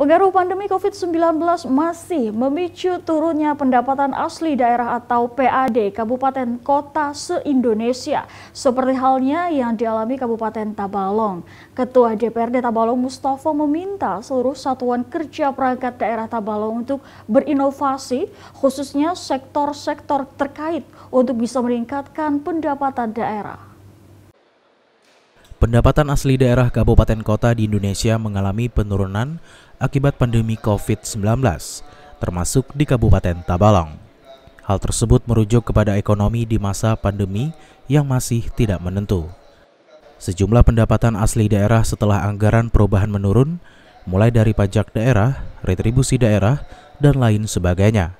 Pengaruh pandemi COVID-19 masih memicu turunnya pendapatan asli daerah atau PAD Kabupaten Kota se-Indonesia, seperti halnya yang dialami Kabupaten Tabalong. Ketua DPRD Tabalong Mustafa meminta seluruh satuan kerja perangkat daerah Tabalong untuk berinovasi, khususnya sektor-sektor terkait untuk bisa meningkatkan pendapatan daerah. Pendapatan asli daerah kabupaten kota di Indonesia mengalami penurunan akibat pandemi COVID-19, termasuk di Kabupaten Tabalong. Hal tersebut merujuk kepada ekonomi di masa pandemi yang masih tidak menentu. Sejumlah pendapatan asli daerah setelah anggaran perubahan menurun, mulai dari pajak daerah, retribusi daerah, dan lain sebagainya.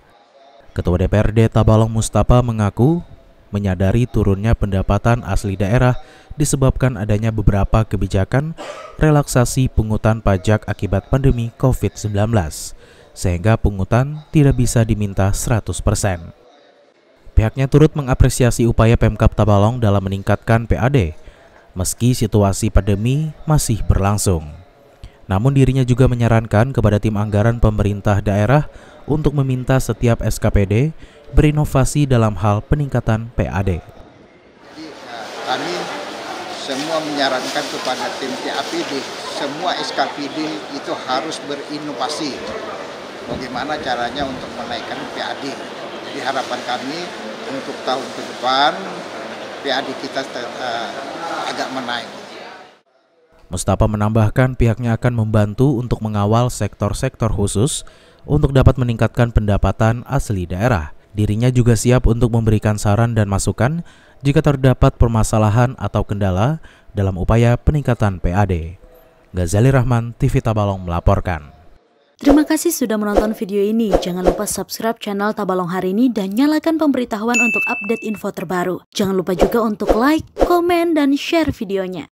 Ketua DPRD Tabalong Mustafa mengaku menyadari turunnya pendapatan asli daerah disebabkan adanya beberapa kebijakan relaksasi pungutan pajak akibat pandemi COVID-19, sehingga pungutan tidak bisa diminta 100%. Pihaknya turut mengapresiasi upaya Pemkap Tabalong dalam meningkatkan PAD, meski situasi pandemi masih berlangsung. Namun dirinya juga menyarankan kepada tim anggaran pemerintah daerah untuk meminta setiap SKPD berinovasi dalam hal peningkatan PAD. Jadi eh, kami semua menyarankan kepada tim TAPD, semua SKPD itu harus berinovasi bagaimana caranya untuk menaikkan PAD. Jadi harapan kami untuk tahun ke depan PAD kita eh, agak menaik. Mustafa menambahkan pihaknya akan membantu untuk mengawal sektor-sektor khusus untuk dapat meningkatkan pendapatan asli daerah. Dirinya juga siap untuk memberikan saran dan masukan jika terdapat permasalahan atau kendala dalam upaya peningkatan PAD. Ghazali Rahman, TV Tabalong melaporkan. Terima kasih sudah menonton video ini. Jangan lupa subscribe channel Tabalong hari ini dan nyalakan pemberitahuan untuk update info terbaru. Jangan lupa juga untuk like, komen, dan share videonya.